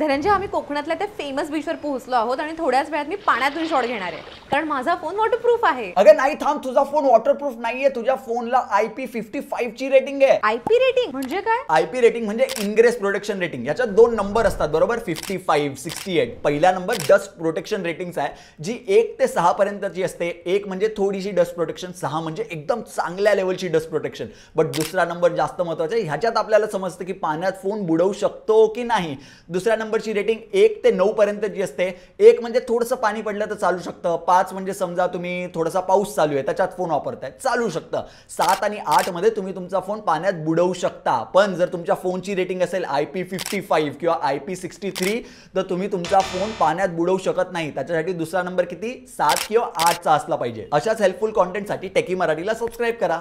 धनंजय आम्ही कोकणातल्या त्या फेमस बीचवर पोहोचलो आहोत आणि थोड्याच वेळात मी पाण्यातून शॉट घेणार आहे कारण माझा फोन वॉटरप्रूफ आहे अगं नाही थांब तुझा फोन वॉटरप्रूफ नाहीये तुझ्या फोनला आय पी फिफ्टी फाईव्ह ची रेटिंग आहे आयपी रेटिंग म्हणजे काय पी रेटिंग म्हणजे इंग्रेस प्रोटेक्शन रेटिंग याच्यात दोन नंबर असतात बरोबर फिफ्टी फाईव्ह सिक्स्टी एट पहिला नंबर डस्ट प्रोटेक्शन रेटिंग आहे जी एक ते सहा पर्यंतची असते एक म्हणजे थोडीशी डस्ट प्रोटेक्शन सहा म्हणजे एकदम चांगल्या लेवलची डस्ट प्रोटेक्शन बट दुसरा नंबर जास्त महत्वाचा आहे ह्याच्यात आपल्याला समजतं की पाण्यात फोन बुडवू शकतो की नाही दुसऱ्या नंबरची रेटिंग एक ते नऊ पर्यंत जी असते एक म्हणजे थोडंसं पाणी पडलं तर चालू शकतं पाच पाच म्हणजे समजा तुम्ही थोडासा पाऊस चालू आहे त्याच्यात फोन वापरताय चालू शकतं सात आणि आठमध्ये तुम्ही तुमचा फोन पाण्यात बुडवू शकता पण जर तुमच्या फोनची रेटिंग असेल आय पी फिफ्टी फाईव्ह किंवा आय पी सिक्स्टी थ्री तर तुम्ही तुमचा फोन पाण्यात बुडवू शकत नाही त्याच्यासाठी दुसरा नंबर किती सात किंवा आठचा असला पाहिजे अशाच हेल्पफुल कॉन्टेंटसाठी टेकी मराठीला सबस्क्राईब करा